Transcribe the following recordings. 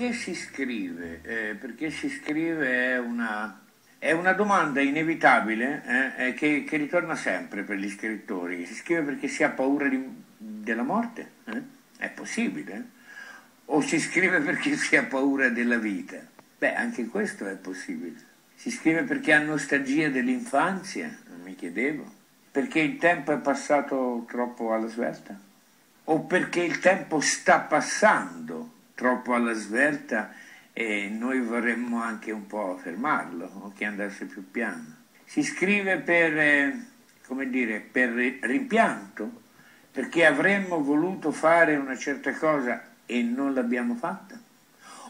perché si scrive? Eh, perché si scrive è una, è una domanda inevitabile eh, eh, che, che, ritorna sempre per gli scrittori. Si scrive perché si ha paura di, della morte? Eh? È possibile? O si scrive perché si ha paura della vita? Beh, anche questo è possibile. Si scrive perché ha nostalgia dell'infanzia, mi chiedevo. Perché il tempo è passato troppo alla svelta? O perché il tempo sta passando troppo alla svelta e noi vorremmo anche un po' fermarlo, che andasse più piano. Si scrive per, eh, come dire, per rimpianto, perché avremmo voluto fare una certa cosa e non l'abbiamo fatta.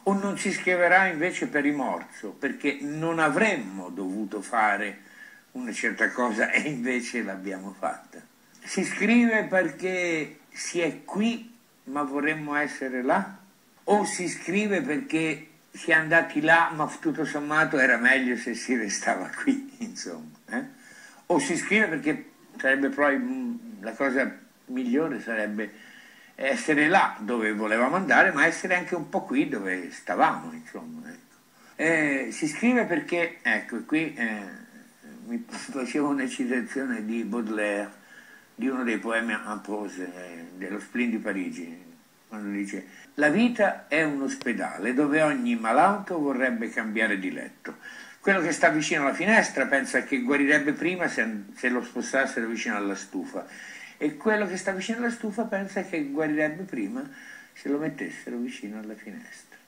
O non si scriverà invece per rimorso, perché non avremmo dovuto fare una certa cosa e invece l'abbiamo fatta. Si scrive perché si è qui ma vorremmo essere là o si scrive perché si è andati là, ma tutto sommato era meglio se si restava qui, insomma. Eh? O si scrive perché sarebbe poi mm, la cosa migliore sarebbe essere là dove volevamo andare, ma essere anche un po' qui dove stavamo, insomma. Ecco. Eh, si scrive perché, ecco, qui eh, mi facevo una citazione di Baudelaire, di uno dei poemi a pose eh, dello Splin di Parigi, quando dice la vita è un ospedale dove ogni malato vorrebbe cambiare di letto. Quello che sta vicino alla finestra pensa che guarirebbe prima se, se lo spostassero vicino alla stufa e quello che sta vicino alla stufa pensa che guarirebbe prima se lo mettessero vicino alla finestra.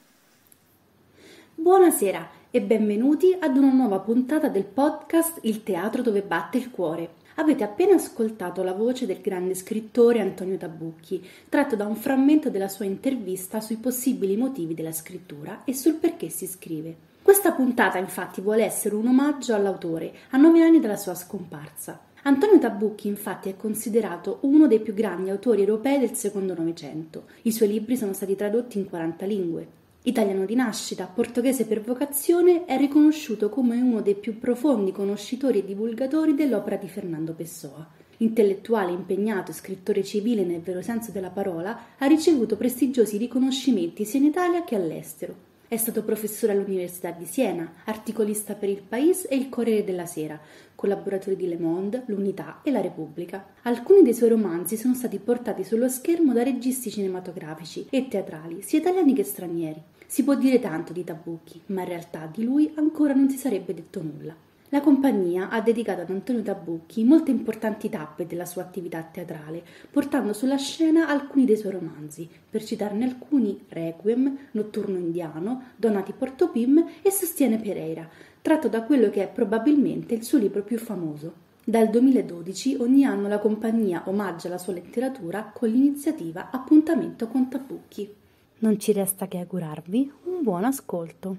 Buonasera e benvenuti ad una nuova puntata del podcast Il teatro dove batte il cuore Avete appena ascoltato la voce del grande scrittore Antonio Tabucchi, tratto da un frammento della sua intervista sui possibili motivi della scrittura e sul perché si scrive. Questa puntata infatti vuole essere un omaggio all'autore, a nove anni dalla sua scomparsa. Antonio Tabucchi infatti è considerato uno dei più grandi autori europei del secondo Novecento. I suoi libri sono stati tradotti in 40 lingue. Italiano di nascita, portoghese per vocazione, è riconosciuto come uno dei più profondi conoscitori e divulgatori dell'opera di Fernando Pessoa. Intellettuale impegnato e scrittore civile nel vero senso della parola, ha ricevuto prestigiosi riconoscimenti sia in Italia che all'estero. È stato professore all'Università di Siena, articolista per Il Paese e Il Corriere della Sera, collaboratore di Le Monde, L'Unità e La Repubblica. Alcuni dei suoi romanzi sono stati portati sullo schermo da registi cinematografici e teatrali, sia italiani che stranieri. Si può dire tanto di Tabucchi, ma in realtà di lui ancora non si sarebbe detto nulla. La compagnia ha dedicato ad Antonio Tabucchi molte importanti tappe della sua attività teatrale, portando sulla scena alcuni dei suoi romanzi, per citarne alcuni Requiem, Notturno indiano, Donati Porto Pim e Sostiene Pereira, tratto da quello che è probabilmente il suo libro più famoso. Dal 2012 ogni anno la compagnia omaggia la sua letteratura con l'iniziativa Appuntamento con Tabucchi. Non ci resta che augurarvi un buon ascolto.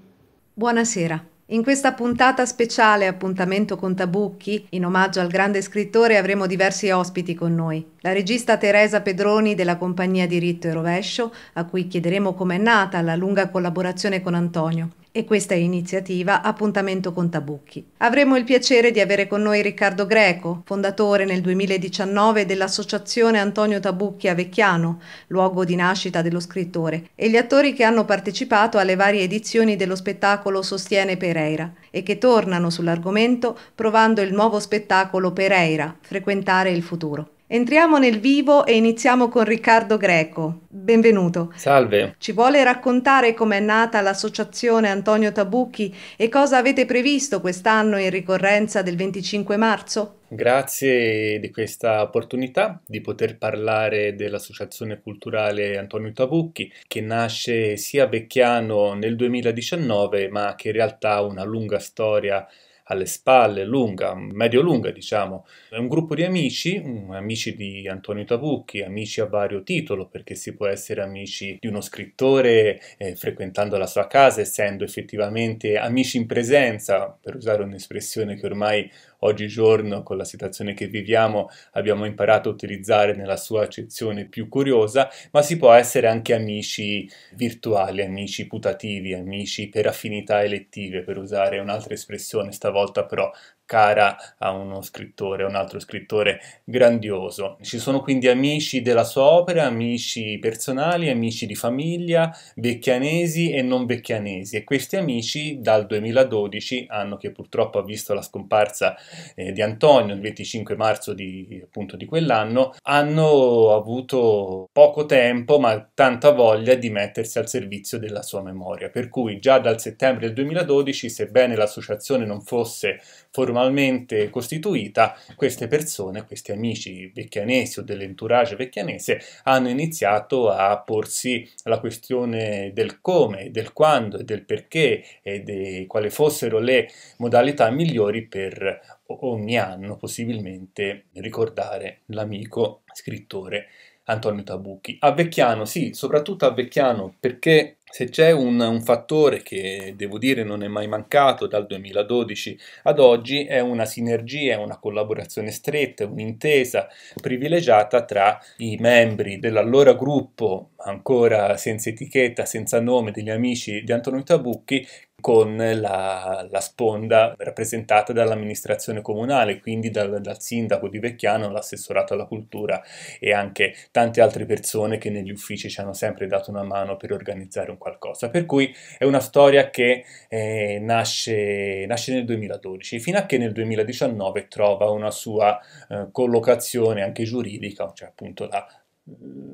Buonasera. In questa puntata speciale Appuntamento con Tabucchi, in omaggio al grande scrittore, avremo diversi ospiti con noi. La regista Teresa Pedroni della compagnia Diritto e Rovescio, a cui chiederemo com'è nata la lunga collaborazione con Antonio e questa iniziativa Appuntamento con Tabucchi. Avremo il piacere di avere con noi Riccardo Greco, fondatore nel 2019 dell'Associazione Antonio Tabucchi a Vecchiano, luogo di nascita dello scrittore, e gli attori che hanno partecipato alle varie edizioni dello spettacolo Sostiene Pereira e che tornano sull'argomento provando il nuovo spettacolo Pereira, Frequentare il futuro. Entriamo nel vivo e iniziamo con Riccardo Greco. Benvenuto. Salve. Ci vuole raccontare com'è nata l'associazione Antonio Tabucchi e cosa avete previsto quest'anno in ricorrenza del 25 marzo? Grazie di questa opportunità di poter parlare dell'Associazione Culturale Antonio Tabucchi che nasce sia a Vecchiano nel 2019 ma che in realtà ha una lunga storia alle spalle, lunga, medio-lunga diciamo. È un gruppo di amici, mm, amici di Antonio Tabucchi, amici a vario titolo, perché si può essere amici di uno scrittore eh, frequentando la sua casa, essendo effettivamente amici in presenza, per usare un'espressione che ormai oggigiorno con la situazione che viviamo abbiamo imparato a utilizzare nella sua accezione più curiosa, ma si può essere anche amici virtuali, amici putativi, amici per affinità elettive, per usare un'altra espressione stavolta però cara a uno scrittore, a un altro scrittore grandioso. Ci sono quindi amici della sua opera, amici personali, amici di famiglia, vecchianesi e non vecchianesi e questi amici dal 2012, anno che purtroppo ha visto la scomparsa eh, di Antonio il 25 marzo di, appunto, di quell'anno, hanno avuto poco tempo ma tanta voglia di mettersi al servizio della sua memoria. Per cui già dal settembre del 2012, sebbene l'associazione non fosse formata, formalmente costituita, queste persone, questi amici vecchianesi o dell'entourage vecchianese, hanno iniziato a porsi la questione del come, del quando e del perché e di quali fossero le modalità migliori per ogni anno possibilmente ricordare l'amico scrittore Antonio Tabucchi. A Vecchiano, sì, soprattutto a Vecchiano, perché se c'è un, un, fattore che devo dire non è mai mancato dal 2012 ad oggi è una sinergia, una collaborazione stretta, un'intesa privilegiata tra i membri dell'allora gruppo, ancora senza etichetta, senza nome, degli amici di Antonio Tabucchi, con la, la sponda rappresentata dall'amministrazione comunale, quindi dal, dal sindaco di Vecchiano, l'assessorato alla cultura e anche tante altre persone che negli uffici ci hanno sempre dato una mano per organizzare un qualcosa. Per cui è una storia che eh, nasce, nasce, nel 2012, fino a che nel 2019 trova una sua eh, collocazione anche giuridica, cioè appunto la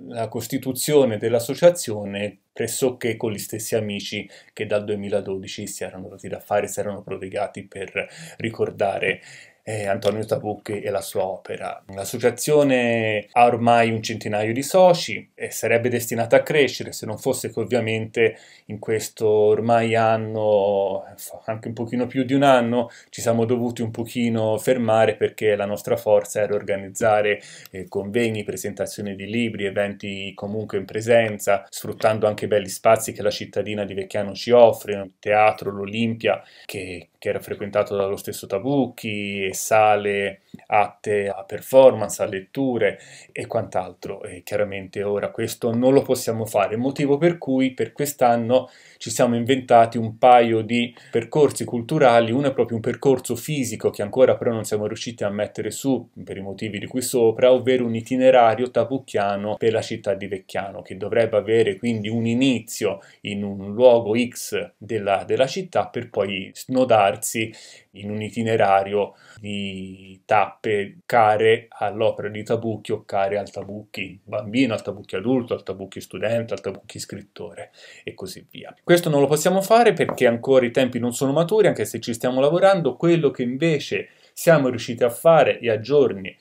la costituzione dell'associazione pressoché con gli stessi amici che dal 2012 si erano dati da fare, si erano prodigati per ricordare eh, Antonio Tabucchi e la sua opera. L'associazione ha ormai un centinaio di soci e sarebbe destinata a crescere se non fosse che ovviamente in questo ormai anno, anche un pochino più di un anno, ci siamo dovuti un pochino fermare perché la nostra forza era organizzare eh, convegni, presentazioni di libri, eventi comunque in presenza, sfruttando anche belli spazi che la cittadina di Vecchiano ci offre, il teatro, l'Olimpia, che che era frequentato dallo stesso Tabucchi, sale atte a performance, a letture e quant'altro. E chiaramente ora questo non lo possiamo fare, motivo per cui per quest'anno ci siamo inventati un paio di percorsi culturali, uno è proprio un percorso fisico che ancora però non siamo riusciti a mettere su per i motivi di qui sopra, ovvero un itinerario tabucchiano per la città di Vecchiano, che dovrebbe avere quindi un inizio in un luogo X della, della città per poi snodare imbarcarsi in un itinerario di tappe care all'opera di Tabucchi o care al Tabucchi bambino, al Tabucchi adulto, al Tabucchi studente, al Tabucchi scrittore e così via. Questo non lo possiamo fare perché ancora i tempi non sono maturi, anche se ci stiamo lavorando. Quello che invece siamo riusciti a fare e a giorni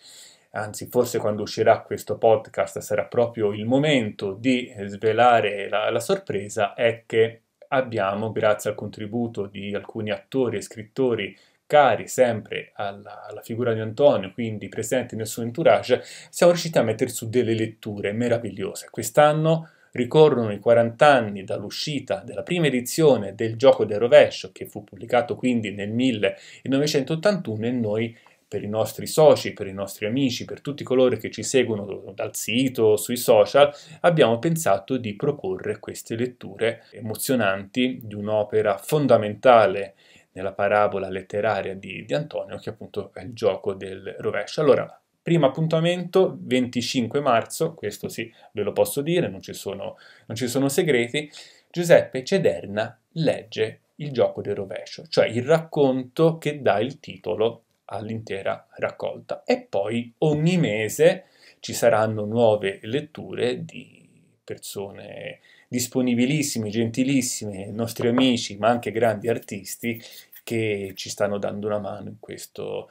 anzi forse quando uscirà questo podcast sarà proprio il momento di svelare la, la sorpresa, è che abbiamo, grazie al contributo di alcuni attori e scrittori cari sempre alla, alla, figura di Antonio, quindi presenti nel suo entourage, siamo riusciti a mettere su delle letture meravigliose. Quest'anno ricorrono i 40 anni dall'uscita della prima edizione del Gioco del Rovescio, che fu pubblicato quindi nel 1981 e noi per i nostri soci, per i nostri amici, per tutti coloro che ci seguono dal sito, sui social, abbiamo pensato di proporre queste letture emozionanti di un'opera fondamentale nella parabola letteraria di, di Antonio, che appunto è il gioco del rovescio. Allora, primo appuntamento 25 marzo, questo sì ve lo posso dire, non ci sono, non ci sono segreti, Giuseppe Cederna legge il gioco del rovescio, cioè il racconto che dà il titolo all'intera raccolta. E poi ogni mese ci saranno nuove letture di persone disponibilissime, gentilissime, nostri amici, ma anche grandi artisti che ci stanno dando una mano in questo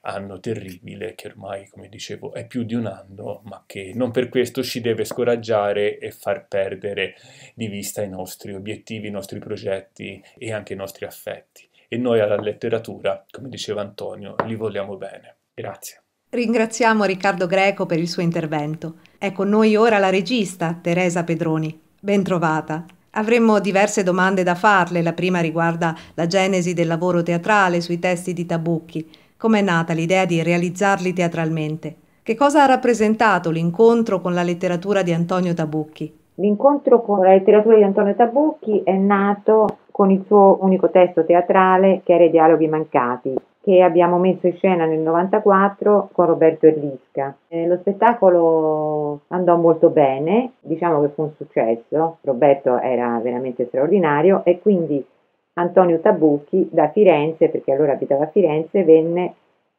anno terribile che ormai, come dicevo, è più di un anno, ma che non per questo ci deve scoraggiare e far perdere di vista i nostri obiettivi, i nostri progetti e anche i nostri affetti e noi alla letteratura, come diceva Antonio, li vogliamo bene. Grazie. Ringraziamo Riccardo Greco per il suo intervento. È con ecco, noi ora la regista Teresa Pedroni. Bentrovata. Avremmo diverse domande da farle. La prima riguarda la genesi del lavoro teatrale sui testi di Tabucchi. Com'è nata l'idea di realizzarli teatralmente? Che cosa ha rappresentato l'incontro con la letteratura di Antonio Tabucchi? L'incontro con la letteratura di Antonio Tabucchi è nato con il suo unico testo teatrale che era I dialoghi mancati, che abbiamo messo in scena nel 1994 con Roberto Erlisca. Eh, lo spettacolo andò molto bene, diciamo che fu un successo, Roberto era veramente straordinario e quindi Antonio Tabucchi da Firenze, perché allora abitava a Firenze, venne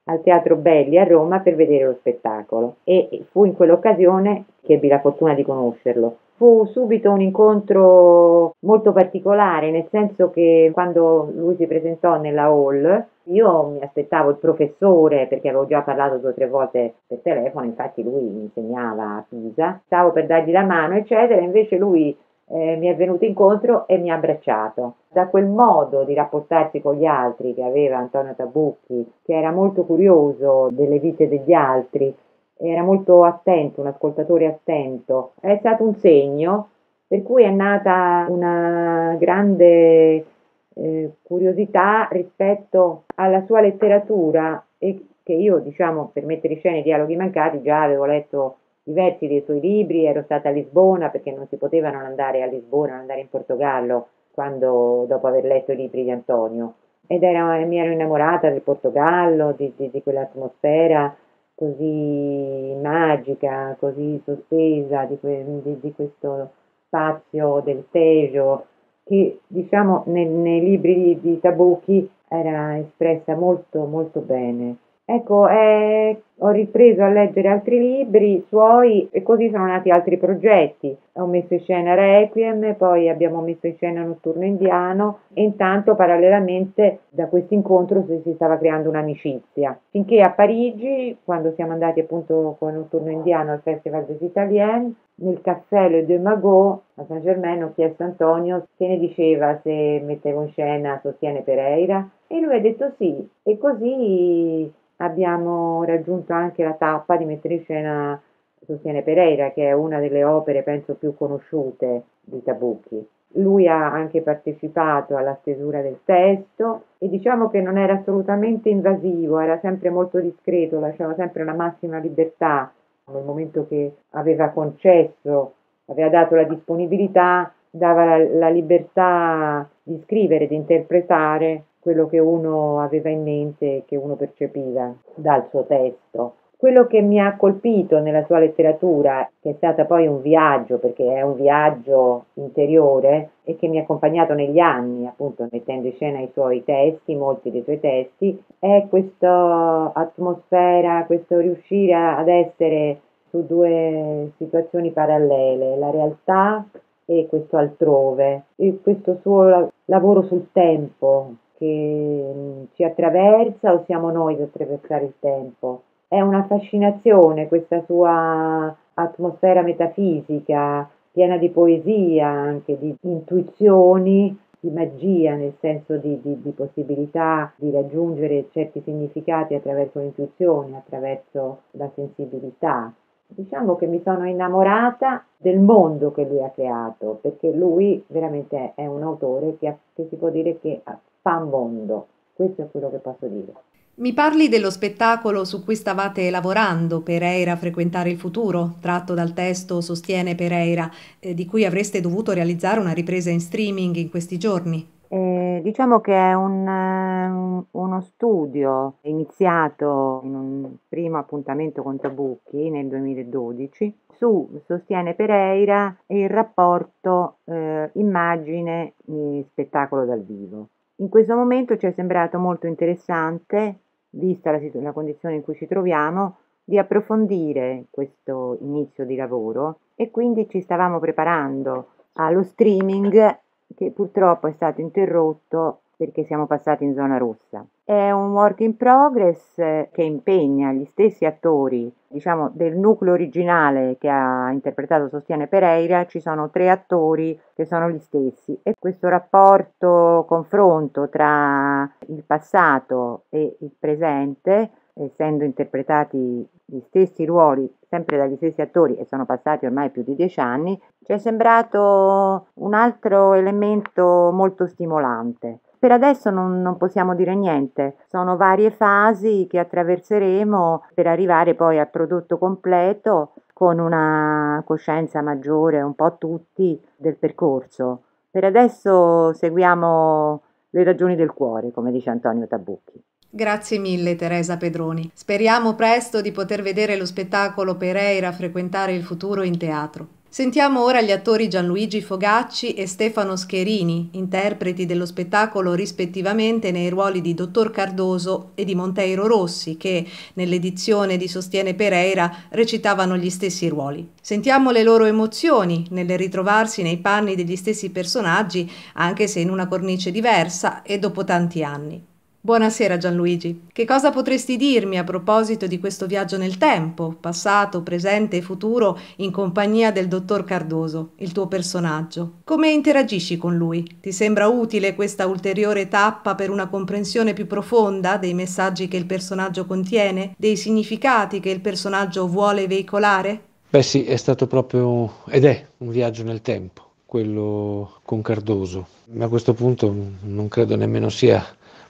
al Teatro Belli a Roma per vedere lo spettacolo e fu in quell'occasione che ebbi la fortuna di conoscerlo. Fu subito un incontro molto particolare, nel senso che quando lui si presentò nella hall, io mi aspettavo il professore perché avevo già parlato due o tre volte per telefono, infatti lui insegnava a Pisa, stavo per dargli la mano, eccetera, invece lui eh, mi è venuto incontro e mi ha abbracciato. Da quel modo di rapportarsi con gli altri che aveva Antonio Tabucchi, che era molto curioso delle vite degli altri, era molto attento, un ascoltatore attento, è stato un segno per cui è nata una grande eh, curiosità rispetto alla sua letteratura e che io, diciamo, per mettere in scena i dialoghi mancati già avevo letto diversi dei suoi libri, ero stata a Lisbona perché non si poteva non andare a Lisbona, non andare in Portogallo quando, dopo aver letto i libri di Antonio. Ed era, mi ero innamorata del Portogallo, di, di, di quell'atmosfera così magica, così sospesa di, que, di questo spazio del Tejo, che diciamo nel, nei libri di Tabucchi era espressa molto molto bene. Ecco, eh, ho ripreso a leggere altri libri suoi e così sono nati altri progetti. Ho messo in scena Requiem, poi abbiamo messo in scena Notturno Indiano e intanto parallelamente da questo incontro si stava creando un'amicizia. Finché a Parigi, quando siamo andati appunto con Notturno Indiano al Festival des Italiens, nel Castello de Magot a San Germain ho chiesto a Antonio se ne diceva se mettevo in scena Sostiene Pereira e lui ha detto sì e così abbiamo raggiunto anche la tappa di mettere in scena Sostiene Pereira, che è una delle opere, penso, più conosciute di Tabucchi. Lui ha anche partecipato alla stesura del testo e diciamo che non era assolutamente invasivo, era sempre molto discreto, lasciava sempre la massima libertà. Nel momento che aveva concesso, aveva dato la disponibilità, dava la, la libertà di scrivere, di interpretare quello che uno aveva in mente, che uno percepiva dal suo testo. Quello che mi ha colpito nella sua letteratura, che è stata poi un viaggio, perché è un viaggio interiore e che mi ha accompagnato negli anni, appunto mettendo in scena i suoi testi, molti dei suoi testi, è questa atmosfera, questo riuscire ad essere su due situazioni parallele, la realtà e questo altrove, e questo suo lavoro sul tempo, che mm, ci attraversa o siamo noi ad attraversare il tempo? È una fascinazione questa sua atmosfera metafisica, piena di poesia, anche di intuizioni, di magia, nel senso di, di, di possibilità di raggiungere certi significati attraverso l'intuizione, attraverso la sensibilità. Diciamo che mi sono innamorata del mondo che lui ha creato, perché lui veramente è un autore che, che si può dire che ha fa mondo. Questo è quello che posso dire. Mi parli dello spettacolo su cui stavate lavorando, Pereira Frequentare il futuro, tratto dal testo Sostiene Pereira, eh, di cui avreste dovuto realizzare una ripresa in streaming in questi giorni. Eh, diciamo che è un, un, eh, uno studio iniziato in un primo appuntamento con Tabucchi nel 2012 su Sostiene Pereira e il rapporto eh, immagine-spettacolo dal vivo. In questo momento ci è sembrato molto interessante, vista la, la condizione in cui ci troviamo, di approfondire questo inizio di lavoro e quindi ci stavamo preparando allo streaming che purtroppo è stato interrotto perché siamo passati in zona rossa. È un work in progress eh, che impegna gli stessi attori, diciamo, del nucleo originale che ha interpretato Sostiene Pereira, ci sono tre attori che sono gli stessi e questo rapporto, confronto tra il passato e il presente, essendo interpretati gli stessi ruoli sempre dagli stessi attori e sono passati ormai più di dieci anni, ci è sembrato un altro elemento molto stimolante. Per adesso non, non, possiamo dire niente, sono varie fasi che attraverseremo per arrivare poi al prodotto completo con una coscienza maggiore un po' tutti del percorso. Per adesso seguiamo le ragioni del cuore, come dice Antonio Tabucchi. Grazie mille Teresa Pedroni. Speriamo presto di poter vedere lo spettacolo Pereira frequentare il futuro in teatro. Sentiamo ora gli attori Gianluigi Fogacci e Stefano Scherini, interpreti dello spettacolo rispettivamente nei ruoli di Dottor Cardoso e di Monteiro Rossi, che nell'edizione di Sostiene Pereira recitavano gli stessi ruoli. Sentiamo le loro emozioni nel ritrovarsi nei panni degli stessi personaggi, anche se in una cornice diversa e dopo tanti anni. Buonasera Gianluigi. Che cosa potresti dirmi a proposito di questo viaggio nel tempo, passato, presente e futuro, in compagnia del dottor Cardoso, il tuo personaggio? Come interagisci con lui? Ti sembra utile questa ulteriore tappa per una comprensione più profonda dei messaggi che il personaggio contiene, dei significati che il personaggio vuole veicolare? Beh sì, è stato proprio ed è un viaggio nel tempo quello con Cardoso. Ma a questo punto non credo nemmeno sia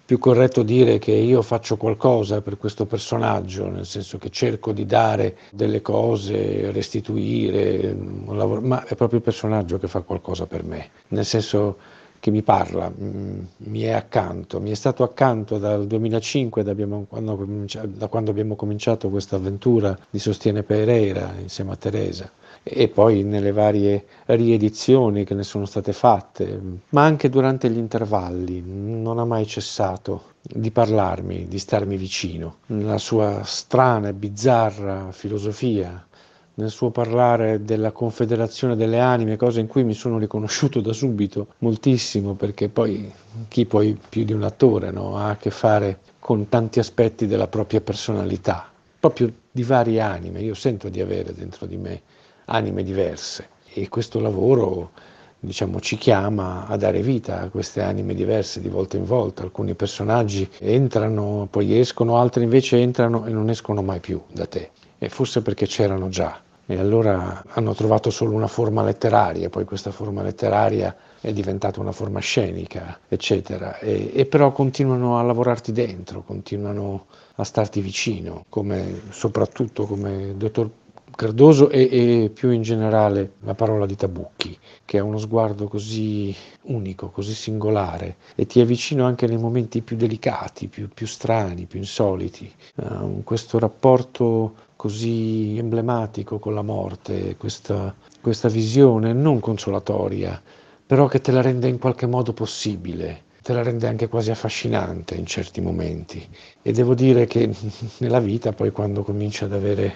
più corretto dire che io faccio qualcosa per questo personaggio, nel senso che cerco di dare delle cose, restituire, mm, ma è proprio il personaggio che fa qualcosa per me, nel senso che mi parla, mm, mi è accanto, mi è stato accanto dal 2005, da, quando, da quando abbiamo cominciato questa avventura di Sostiene Pereira insieme a Teresa e poi nelle varie riedizioni che ne sono state fatte, ma anche durante gli intervalli, non ha mai cessato di parlarmi, di starmi vicino. La sua strana e bizzarra filosofia, nel suo parlare della confederazione delle anime, cosa in cui mi sono riconosciuto da subito moltissimo, perché poi chi poi più di un attore no, ha a che fare con tanti aspetti della propria personalità, proprio di varie anime, io sento di avere dentro di me anime diverse e questo lavoro diciamo, ci chiama a dare vita a queste anime diverse di volta in volta. Alcuni personaggi entrano, poi escono, altri invece entrano e non escono mai più da te. E forse perché c'erano già. E allora hanno trovato solo una forma letteraria, poi questa forma letteraria è diventata una forma scenica, eccetera. E, e però continuano a lavorarti dentro, continuano a starti vicino, come, soprattutto come dottor Cardoso e, e, più in generale la parola di Tabucchi, che ha uno sguardo così unico, così singolare e ti è anche nei momenti più delicati, più, più strani, più insoliti. Uh, questo rapporto così emblematico con la morte, questa, questa visione non consolatoria, però che te la rende in qualche modo possibile te la rende anche quasi affascinante in certi momenti. E devo dire che nella vita, poi quando cominci ad avere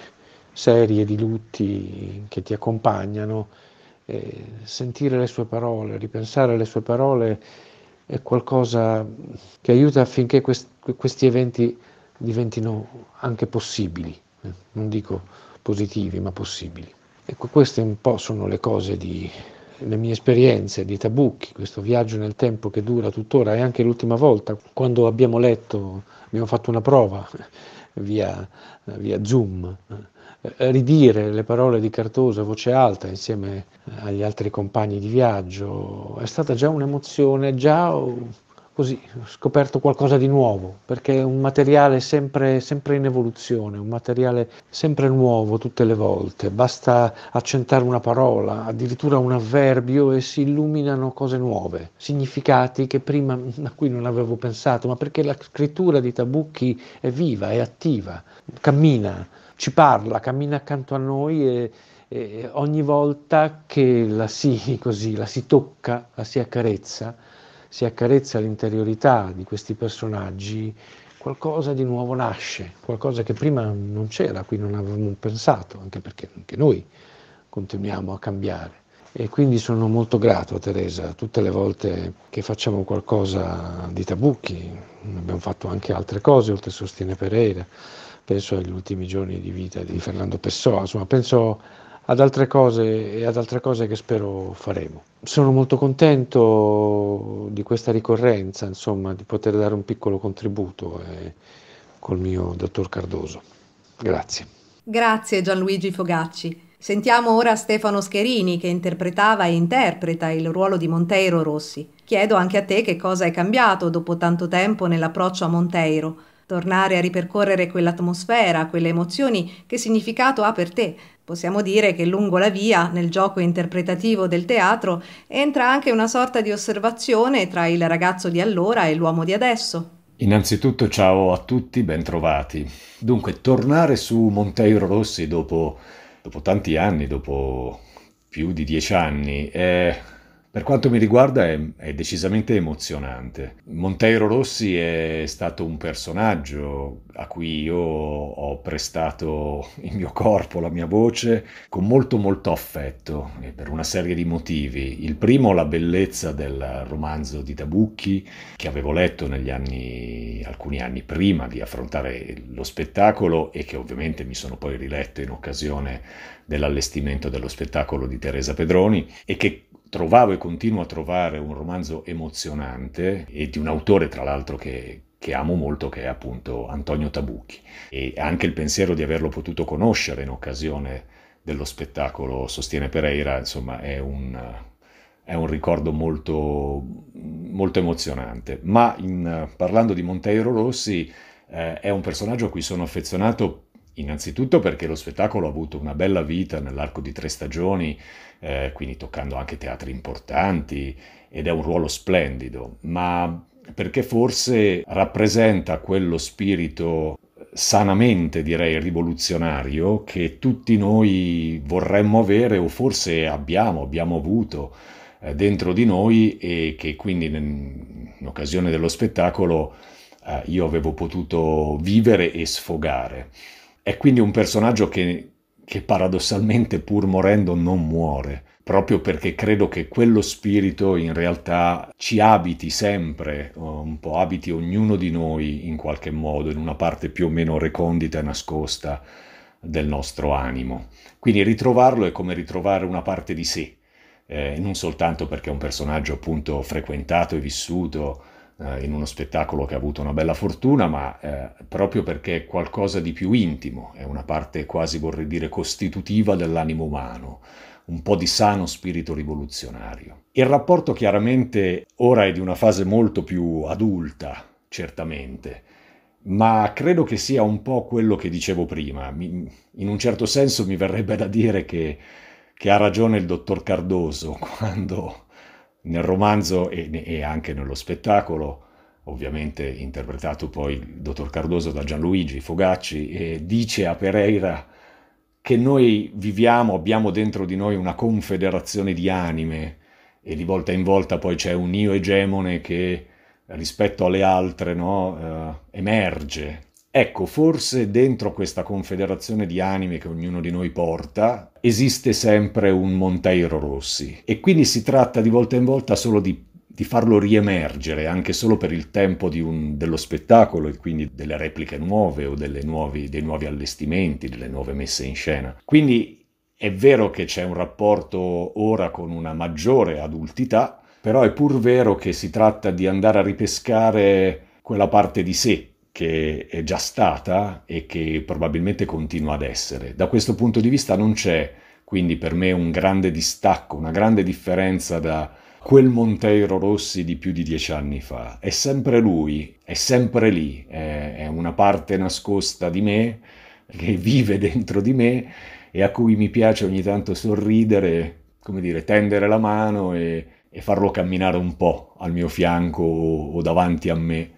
serie di lutti che ti accompagnano, eh, sentire le sue parole, ripensare alle sue parole è qualcosa che aiuta affinché quest- questi eventi diventino anche possibili, eh? non dico positivi, ma possibili. Ecco, queste un po' sono le cose di, le mie esperienze di Tabucchi, questo viaggio nel tempo che dura tuttora e anche l'ultima volta, quando abbiamo letto, abbiamo fatto una prova via, via Zoom. Eh, ridire le parole di Cartoso a voce alta insieme agli altri compagni di viaggio è stata già un'emozione, già così, scoperto qualcosa di nuovo, perché è un materiale sempre, sempre in evoluzione, un materiale sempre nuovo tutte le volte, basta accentare una parola, addirittura un avverbio e si illuminano cose nuove, significati che prima a cui non avevo pensato, ma perché la scrittura di Tabucchi è viva, è attiva, cammina, ci parla, cammina accanto a noi e, e ogni volta che la si, così, la si tocca, la si accarezza, si accarezza l'interiorità di questi personaggi, qualcosa di nuovo nasce, qualcosa che prima non c'era, qui non avevamo pensato, anche perché anche noi continuiamo a cambiare. E quindi sono molto grato a Teresa tutte le volte che facciamo qualcosa di Tabucchi, abbiamo fatto anche altre cose oltre a Sostiene Pereira, penso agli ultimi giorni di vita di Fernando Pessoa, insomma penso ad altre cose e ad altre cose che spero faremo. Sono molto contento di questa ricorrenza, insomma, di poter dare un piccolo contributo eh, col mio dottor Cardoso. Grazie. Grazie Gianluigi Fogacci. Sentiamo ora Stefano Scherini che interpretava e interpreta il ruolo di Monteiro Rossi. Chiedo anche a te che cosa è cambiato dopo tanto tempo nell'approccio a Monteiro tornare a ripercorrere quell'atmosfera, quelle emozioni, che significato ha per te. Possiamo dire che lungo la via, nel gioco interpretativo del teatro, entra anche una sorta di osservazione tra il ragazzo di allora e l'uomo di adesso. Innanzitutto ciao a tutti, bentrovati. Dunque, tornare su Monteiro Rossi dopo, dopo tanti anni, dopo più di dieci anni, è per quanto mi riguarda è, è, decisamente emozionante. Monteiro Rossi è stato un personaggio a cui io ho prestato il mio corpo, la mia voce, con molto molto affetto e per una serie di motivi. Il primo la bellezza del romanzo di Tabucchi che avevo letto negli anni, alcuni anni prima di affrontare lo spettacolo e che ovviamente mi sono poi riletto in occasione dell'allestimento dello spettacolo di Teresa Pedroni e che trovavo e continuo a trovare un romanzo emozionante e di un autore tra l'altro che, che amo molto, che è appunto Antonio Tabucchi. E anche il pensiero di averlo potuto conoscere in occasione dello spettacolo Sostiene Pereira, insomma, è un, è un ricordo molto, molto emozionante. Ma in, parlando di Monteiro Rossi, eh, è un personaggio a cui sono affezionato innanzitutto perché lo spettacolo ha avuto una bella vita nell'arco di tre stagioni eh, quindi toccando anche teatri importanti ed è un ruolo splendido, ma perché forse rappresenta quello spirito eh, sanamente direi rivoluzionario che tutti noi vorremmo avere o forse abbiamo, abbiamo avuto eh, dentro di noi e che quindi in occasione dello spettacolo eh, io avevo potuto vivere e sfogare. È quindi un personaggio che che paradossalmente pur morendo non muore, proprio perché credo che quello spirito in realtà ci abiti sempre, un po' abiti ognuno di noi in qualche modo, in una parte più o meno recondita e nascosta del nostro animo. Quindi ritrovarlo è come ritrovare una parte di sé, eh, non soltanto perché è un personaggio appunto frequentato e vissuto eh, in uno spettacolo che ha avuto una bella fortuna, ma eh, proprio perché è qualcosa di più intimo, è una parte quasi vorrei dire costitutiva dell'animo umano un po' di sano spirito rivoluzionario. Il rapporto chiaramente ora è di una fase molto più adulta, certamente, ma credo che sia un po' quello che dicevo prima. Mi, in un certo senso mi verrebbe da dire che, che ha ragione il dottor Cardoso quando nel romanzo e, e anche nello spettacolo, ovviamente interpretato poi il dottor Cardoso da Gianluigi Fogacci, eh, dice a Pereira che noi viviamo, abbiamo dentro di noi una confederazione di anime e di volta in volta poi c'è un io egemone che rispetto alle altre no, eh, emerge Ecco, forse dentro questa confederazione di anime che ognuno di noi porta esiste sempre un Monteiro Rossi e quindi si tratta di volta in volta solo di, di farlo riemergere anche solo per il tempo un, dello spettacolo e quindi delle repliche nuove o nuovi, dei nuovi allestimenti, delle nuove messe in scena. Quindi è vero che c'è un rapporto ora con una maggiore adultità, però è pur vero che si tratta di andare a ripescare quella parte di sé che è già stata e che probabilmente continua ad essere. Da questo punto di vista non c'è quindi per me un grande distacco, una grande differenza da quel Monteiro Rossi di più di dieci anni fa. È sempre lui, è sempre lì, è, una parte nascosta di me che vive dentro di me e a cui mi piace ogni tanto sorridere, come dire, tendere la mano e, e farlo camminare un po' al mio fianco o davanti a me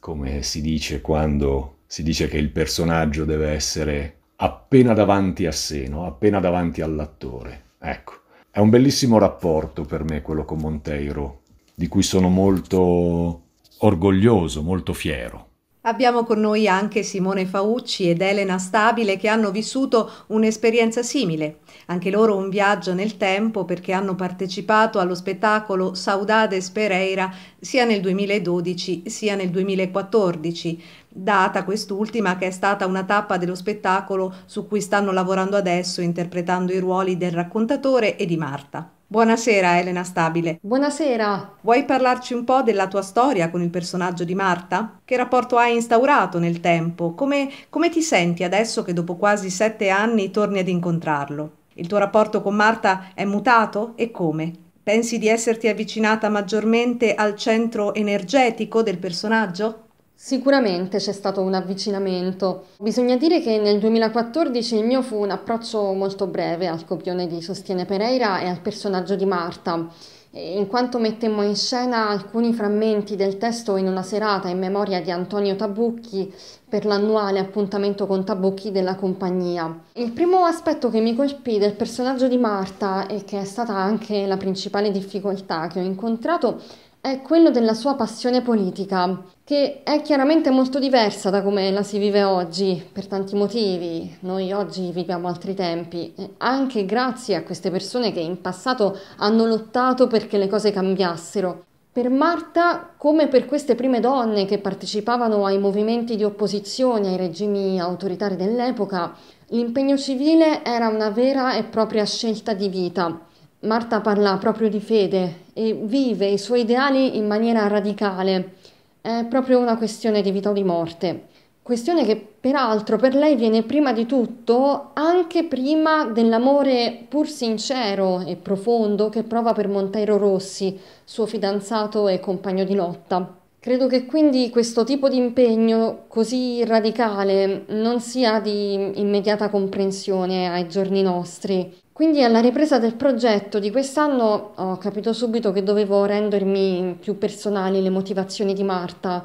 come si dice quando si dice che il personaggio deve essere appena davanti a sé, no? appena davanti all'attore. Ecco, è un bellissimo rapporto per me quello con Monteiro, di cui sono molto orgoglioso, molto fiero. Abbiamo con noi anche Simone Faucci ed Elena Stabile che hanno vissuto un'esperienza simile, anche loro un viaggio nel tempo perché hanno partecipato allo spettacolo Saudades Pereira sia nel 2012 sia nel 2014, data quest'ultima che è stata una tappa dello spettacolo su cui stanno lavorando adesso interpretando i ruoli del raccontatore e di Marta. Buonasera Elena Stabile. Buonasera. Vuoi parlarci un po' della tua storia con il personaggio di Marta? Che rapporto hai instaurato nel tempo? Come, come ti senti adesso che dopo quasi sette anni torni ad incontrarlo? Il tuo rapporto con Marta è mutato e come? Pensi di esserti avvicinata maggiormente al centro energetico del personaggio? Sicuramente c'è stato un avvicinamento. Bisogna dire che nel 2014 il mio fu un approccio molto breve al copione di Sostiene Pereira e al personaggio di Marta, in quanto mettemmo in scena alcuni frammenti del testo in una serata in memoria di Antonio Tabucchi per l'annuale appuntamento con Tabucchi della compagnia. Il primo aspetto che mi colpì del personaggio di Marta e che è stata anche la principale difficoltà che ho incontrato è quello della sua passione politica, che è chiaramente molto diversa da come la si vive oggi, per tanti motivi. Noi oggi viviamo altri tempi, anche grazie a queste persone che in passato hanno lottato perché le cose cambiassero. Per Marta, come per queste prime donne che partecipavano ai movimenti di opposizione ai regimi autoritari dell'epoca, l'impegno civile era una vera e propria scelta di vita Marta parla proprio di fede e vive i suoi ideali in maniera radicale. È proprio una questione di vita o di morte. Questione che peraltro per lei viene prima di tutto, anche prima dell'amore pur sincero e profondo che prova per Monteiro Rossi, suo fidanzato e compagno di lotta. Credo che quindi questo tipo di impegno così radicale non sia di immediata comprensione ai giorni nostri quindi alla ripresa del progetto di quest'anno ho capito subito che dovevo rendermi più personali le motivazioni di Marta,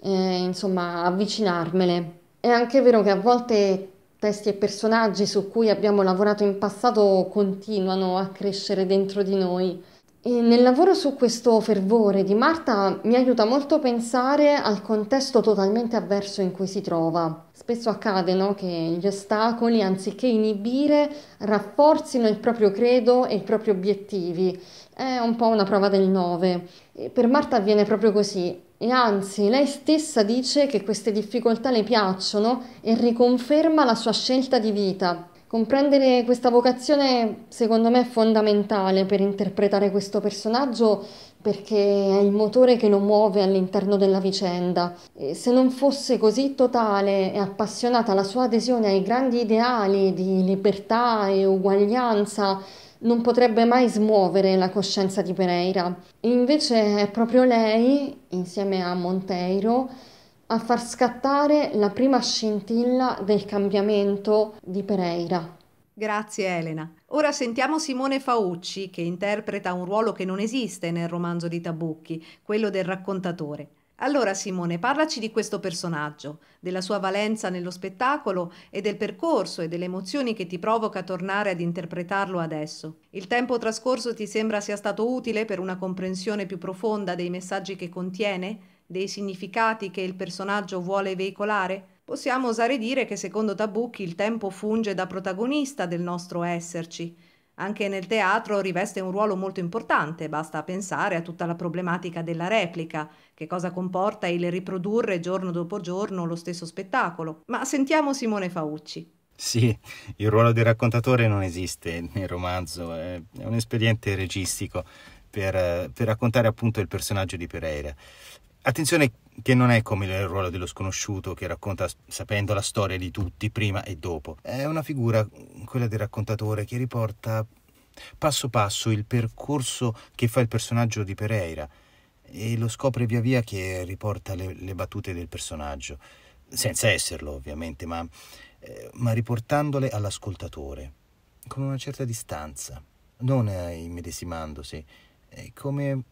eh, insomma avvicinarmele. È anche vero che a volte testi e personaggi su cui abbiamo lavorato in passato continuano a crescere dentro di noi. E nel lavoro su questo fervore di Marta mi aiuta molto pensare al contesto totalmente avverso in cui si trova. Spesso accade no, che gli ostacoli, anziché inibire, rafforzino il proprio credo e i propri obiettivi. È un po' una prova del 9. Per Marta avviene proprio così. E anzi, lei stessa dice che queste difficoltà le piacciono e riconferma la sua scelta di vita. Comprendere questa vocazione, secondo me, è fondamentale per interpretare questo personaggio perché è il motore che lo muove all'interno della vicenda. E se non fosse così totale e appassionata la sua adesione ai grandi ideali di libertà e uguaglianza, non potrebbe mai smuovere la coscienza di Pereira. E invece è proprio lei, insieme a Monteiro, a far scattare la prima scintilla del cambiamento di Pereira. Grazie Elena. Ora sentiamo Simone Faucci che interpreta un ruolo che non esiste nel romanzo di Tabucchi, quello del raccontatore. Allora Simone, parlaci di questo personaggio, della sua valenza nello spettacolo e del percorso e delle emozioni che ti provoca tornare ad interpretarlo adesso. Il tempo trascorso ti sembra sia stato utile per una comprensione più profonda dei messaggi che contiene, dei significati che il personaggio vuole veicolare? Possiamo osare dire che secondo Tabucchi il tempo funge da protagonista del nostro esserci. Anche nel teatro riveste un ruolo molto importante, basta pensare a tutta la problematica della replica, che cosa comporta il riprodurre giorno dopo giorno lo stesso spettacolo. Ma sentiamo Simone Faucci. Sì, il ruolo di raccontatore non esiste nel romanzo, è un espediente registico per, per raccontare appunto il personaggio di Pereira. Attenzione che non è come il ruolo dello sconosciuto che racconta sapendo la storia di tutti prima e dopo. È una figura, quella del raccontatore, che riporta passo passo il percorso che fa il personaggio di Pereira e lo scopre via via che riporta le, le battute del personaggio, senza esserlo ovviamente, ma, eh, ma riportandole all'ascoltatore, con una certa distanza, non immedesimandosi, è come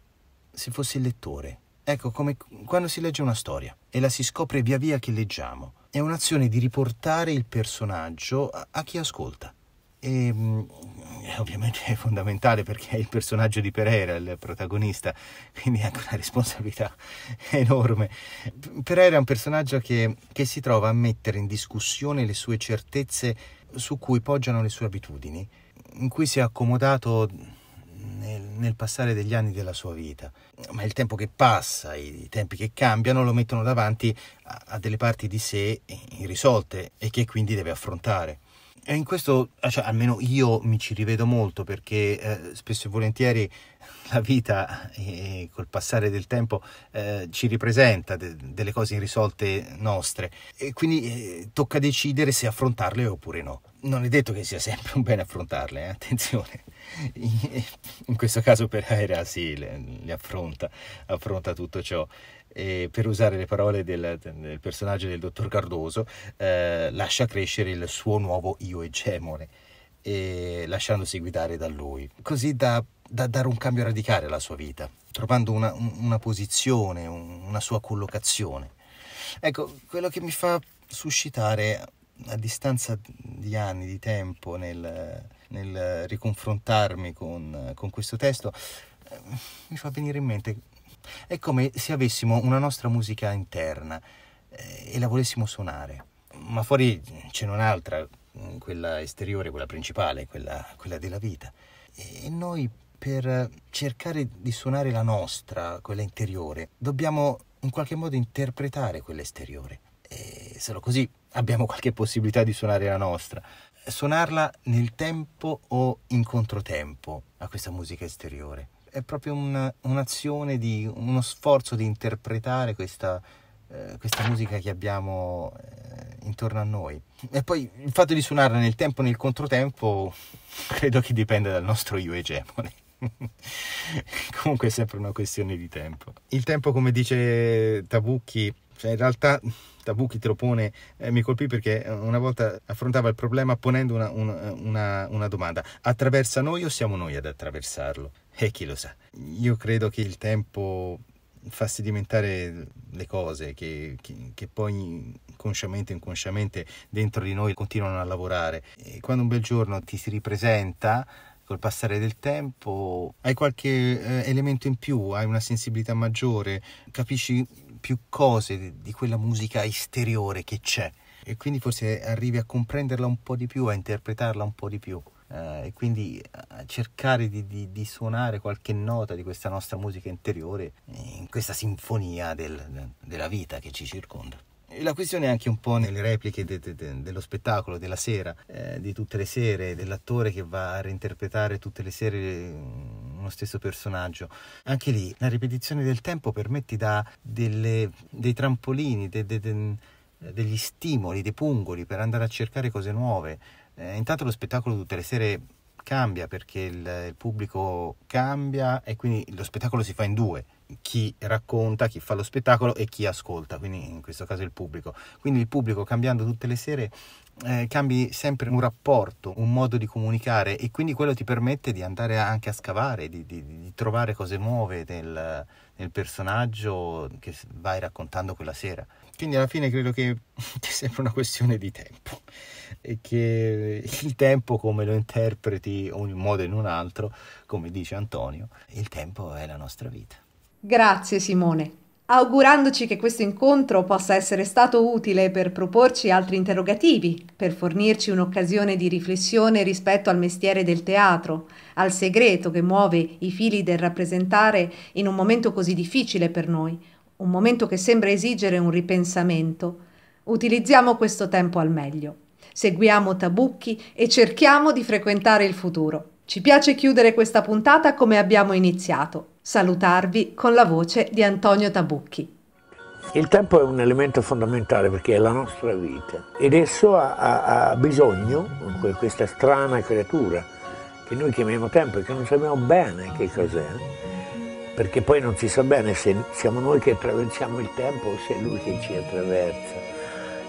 se fosse il lettore. Ecco come quando si legge una storia e la si scopre via via che leggiamo. È un'azione di riportare il personaggio a, a chi ascolta. E mm, ovviamente è fondamentale perché è il personaggio di Pereira, il protagonista, quindi è anche una responsabilità enorme. Pereira è un personaggio che, che si trova a mettere in discussione le sue certezze su cui poggiano le sue abitudini, in cui si è accomodato nel, nel, passare degli anni della sua vita, ma il tempo che passa, i, i tempi che cambiano lo mettono davanti a, a delle parti di sé irrisolte e che quindi deve affrontare. E in questo, eh, cioè, almeno io mi ci rivedo molto perché eh, spesso e volentieri la vita eh, col passare del tempo eh, ci ripresenta de- delle cose irrisolte nostre e quindi eh, tocca decidere se affrontarle oppure no. Non è detto che sia sempre un bene affrontarle, eh, attenzione. In, in questo caso per Aira sì, le, le affronta, affronta tutto ciò eh, per usare le parole del, del personaggio del dottor Cardoso, eh, lascia crescere il suo nuovo io egemone, eh, lasciandosi guidare da lui, così da, da, dare un cambio radicale alla sua vita, trovando una, una posizione, una sua collocazione. Ecco, quello che mi fa suscitare a distanza di anni, di tempo, nel, nel riconfrontarmi con, con questo testo, eh, mi fa venire in mente è come se avessimo una nostra musica interna eh, e la volessimo suonare. Ma fuori ce n'è un'altra, quella esteriore, quella principale, quella, quella della vita. E noi per cercare di suonare la nostra, quella interiore, dobbiamo in qualche modo interpretare quella esteriore. E solo così abbiamo qualche possibilità di suonare la nostra. Suonarla nel tempo o in controtempo a questa musica esteriore è proprio un, un'azione di uno sforzo di interpretare questa, eh, questa musica che abbiamo eh, intorno a noi. E poi il fatto di suonarla nel tempo e nel controtempo credo che dipenda dal nostro io egemone. Comunque è sempre una questione di tempo. Il tempo, come dice Tabucchi, cioè in realtà Tabucchi te lo pone, eh, mi colpì perché eh, una volta affrontava il problema ponendo una, una, una, una domanda. Attraversa noi o siamo noi ad attraversarlo? E eh, chi lo sa. Io credo che il tempo fa diventare le cose che, che, che poi consciamente o inconsciamente dentro di noi continuano a lavorare. E quando un bel giorno ti si ripresenta, col passare del tempo hai qualche eh, elemento in più, hai una sensibilità maggiore, capisci più cose di quella musica esteriore che c'è e quindi forse arrivi a comprenderla un po' di più, a interpretarla un po' di più eh, e quindi eh, cercare di, di, di, suonare qualche nota di questa nostra musica interiore in questa sinfonia del, della vita che ci circonda. E la questione è anche un po' nelle repliche de, de, de, dello spettacolo, della sera, eh, di tutte le sere, dell'attore che va a reinterpretare tutte le sere mm, uno stesso personaggio. Anche lì la ripetizione del tempo permette da delle, dei trampolini, degli stimoli, dei pungoli per andare a cercare cose nuove eh, intanto lo spettacolo tutte le sere cambia perché il, il, pubblico cambia e quindi lo spettacolo si fa in due chi racconta, chi fa lo spettacolo e chi ascolta, quindi in questo caso il pubblico. Quindi il pubblico cambiando tutte le sere eh, cambi sempre un rapporto, un modo di comunicare e quindi quello ti permette di andare anche a scavare, di, di, di trovare cose nuove del, nel personaggio che vai raccontando quella sera. Quindi alla fine credo che sia sempre una questione di tempo e che il tempo come lo interpreti in un modo o in un altro, come dice Antonio, il tempo è la nostra vita. Grazie Simone augurandoci che questo incontro possa essere stato utile per proporci altri interrogativi, per fornirci un'occasione di riflessione rispetto al mestiere del teatro, al segreto che muove i fili del rappresentare in un momento così difficile per noi, un momento che sembra esigere un ripensamento. Utilizziamo questo tempo al meglio. Seguiamo Tabucchi e cerchiamo di frequentare il futuro. Ci piace chiudere questa puntata come abbiamo iniziato, Salutarvi con la voce di Antonio Tabucchi. Il tempo è un elemento fondamentale perché è la nostra vita ed esso ha, ha, ha bisogno, questa strana creatura che noi chiamiamo tempo e che non sappiamo bene che cos'è, perché poi non si sa bene se siamo noi che attraversiamo il tempo o se è lui che ci attraversa.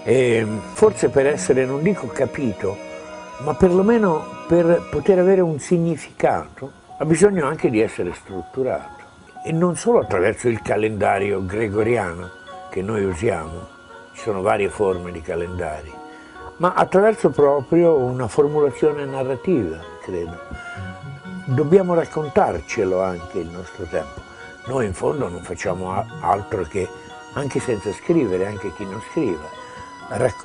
E forse per essere, non dico capito, ma perlomeno per poter avere un significato, ha bisogno anche di essere strutturato e non solo attraverso il calendario gregoriano che noi usiamo, ci sono varie forme di calendari, ma attraverso proprio una formulazione narrativa, credo. Dobbiamo raccontarcelo anche il nostro tempo. Noi in fondo non facciamo altro che, anche senza scrivere, anche chi non scriva,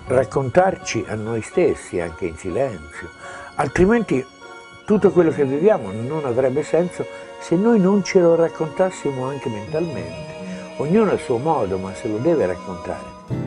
raccontarci a noi stessi, anche in silenzio, altrimenti tutto quello che viviamo non avrebbe senso se noi non ce lo raccontassimo anche mentalmente. Ognuno a suo modo, ma se lo deve raccontare.